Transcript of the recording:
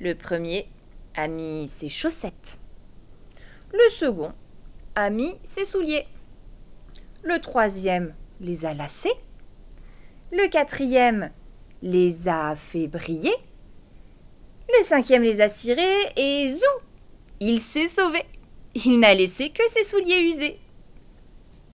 Le premier a mis ses chaussettes. Le second a mis ses souliers. Le troisième les a lacés. Le quatrième les a fait briller. Le cinquième les a cirés et zou Il s'est sauvé. Il n'a laissé que ses souliers usés.